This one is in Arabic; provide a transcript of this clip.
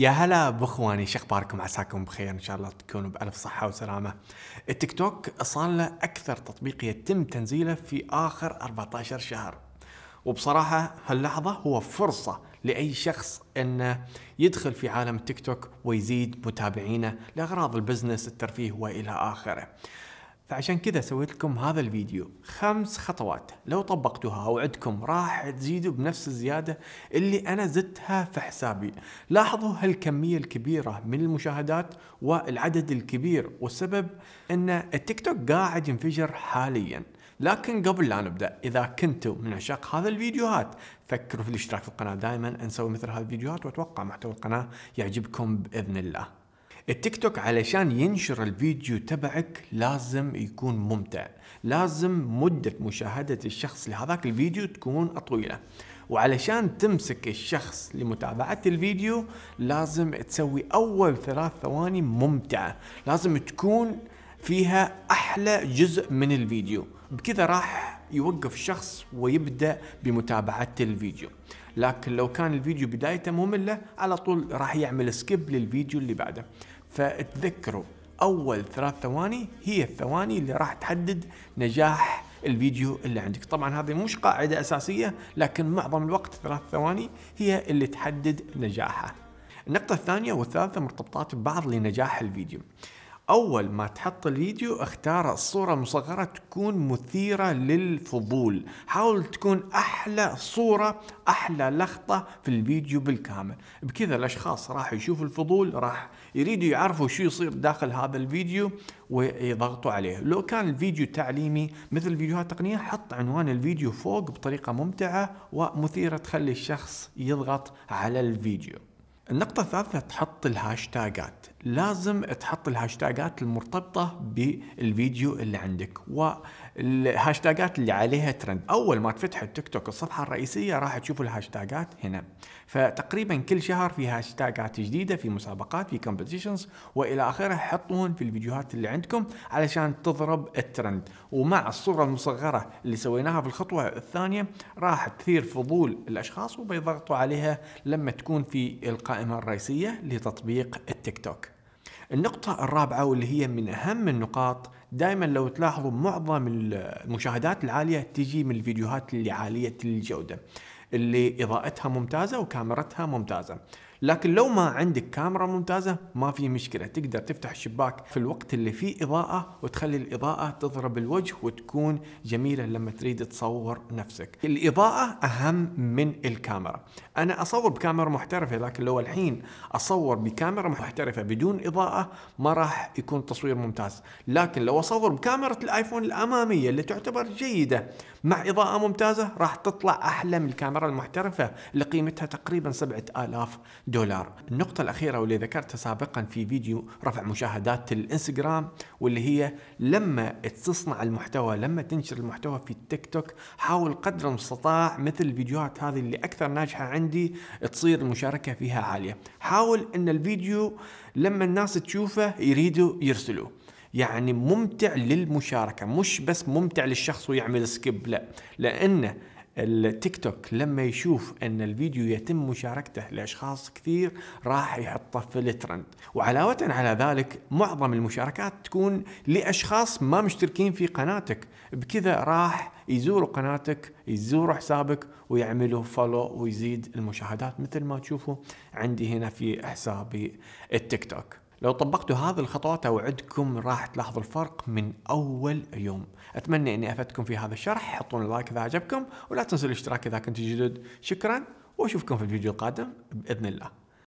يا هلا بإخواني شخباركم عساكم بخير إن شاء الله تكونوا بألف صحة وسلامة التيك توك صار له أكثر تطبيق يتم تنزيله في آخر 14 شهر وبصراحة هاللحظة هو فرصة لأي شخص أنه يدخل في عالم التيك توك ويزيد متابعينه لأغراض البزنس الترفيه وإلى آخره فعشان كذا سويت لكم هذا الفيديو خمس خطوات لو طبقتوها اوعدكم راح تزيدوا بنفس الزيادة اللي انا زدتها في حسابي لاحظوا هالكمية الكبيرة من المشاهدات والعدد الكبير والسبب ان التيك توك قاعد ينفجر حاليا لكن قبل لا نبدا اذا كنتم من عشاق هذا الفيديوهات فكروا في الاشتراك في القناه دائما نسوي مثل هذه الفيديوهات واتوقع محتوى القناه يعجبكم باذن الله التيك توك علشان ينشر الفيديو تبعك لازم يكون ممتع لازم مدة مشاهدة الشخص لهذاك الفيديو تكون طويلة وعلشان تمسك الشخص لمتابعة الفيديو لازم تسوي أول ثلاث ثواني ممتعة لازم تكون فيها أحلى جزء من الفيديو بكذا راح يوقف الشخص ويبدأ بمتابعة الفيديو لكن لو كان الفيديو بدايته مملة على طول راح يعمل سكيب للفيديو اللي بعده فتذكروا اول ثلاث ثواني هي الثواني اللي راح تحدد نجاح الفيديو اللي عندك طبعا هذه مش قاعدة أساسية لكن معظم الوقت ثلاث ثواني هي اللي تحدد نجاحه النقطة الثانية والثالثة مرتبطات ببعض لنجاح الفيديو أول ما تحط الفيديو اختار الصورة المصغرة تكون مثيرة للفضول حاول تكون أحلى صورة أحلى لقطة في الفيديو بالكامل بكذا الأشخاص راح يشوفوا الفضول راح يريدوا يعرفوا شو يصير داخل هذا الفيديو ويضغطوا عليه لو كان الفيديو تعليمي مثل فيديوهات تقنية حط عنوان الفيديو فوق بطريقة ممتعة ومثيرة تخلي الشخص يضغط على الفيديو النقطة الثالثة تحط الهاشتاجات لازم تحط الهاشتاجات المرتبطة بالفيديو اللي عندك والهاشتاجات اللي عليها ترند أول ما تفتح التيك توك الصفحة الرئيسية راح تشوف الهاشتاجات هنا فتقريبا كل شهر في هاشتاجات جديدة في مسابقات في كومبيتيشنز وإلى آخره حطوهم في الفيديوهات اللي عندكم علشان تضرب الترند ومع الصورة المصغرة اللي سويناها في الخطوة الثانية راح تثير فضول الأشخاص وبيضغطوا عليها لما تكون في القائمة الرئيسية لتطبيق التيك توك النقطة الرابعة واللي هي من أهم النقاط دائما لو تلاحظوا معظم المشاهدات العالية تجي من الفيديوهات اللي عالية الجودة اللي إضاءتها ممتازة وكاميرتها ممتازة لكن لو ما عندك كاميرا ممتازه ما في مشكله تقدر تفتح الشباك في الوقت اللي فيه اضاءه وتخلي الاضاءه تضرب الوجه وتكون جميله لما تريد تصور نفسك الاضاءه اهم من الكاميرا انا اصور بكاميرا محترفه لكن لو الحين اصور بكاميرا محترفه بدون اضاءه ما راح يكون تصوير ممتاز لكن لو اصور بكاميرا الايفون الاماميه اللي تعتبر جيده مع اضاءه ممتازه راح تطلع احلى من الكاميرا المحترفه اللي قيمتها تقريبا 7000 دولار النقطة الأخيرة واللي ذكرتها سابقا في فيديو رفع مشاهدات الانستغرام واللي هي لما تصنع المحتوى لما تنشر المحتوى في التيك توك حاول قدر المستطاع مثل الفيديوهات هذه اللي أكثر ناجحة عندي تصير المشاركة فيها عالية حاول أن الفيديو لما الناس تشوفه يريدوا يرسلوه يعني ممتع للمشاركة مش بس ممتع للشخص ويعمل سكيب لا لأنه التيك توك لما يشوف ان الفيديو يتم مشاركته لاشخاص كثير راح يحطه في الترند وعلاوه على ذلك معظم المشاركات تكون لاشخاص ما مشتركين في قناتك بكذا راح يزوروا قناتك يزوروا حسابك ويعملوا فولو ويزيد المشاهدات مثل ما تشوفوا عندي هنا في حسابي التيك توك لو طبقتوا هذه الخطوات اوعدكم راح تلاحظوا الفرق من اول يوم اتمنى اني افدتكم في هذا الشرح حطوا لايك اذا عجبكم ولا تنسوا الاشتراك اذا كنتوا جدد شكرا واشوفكم في الفيديو القادم باذن الله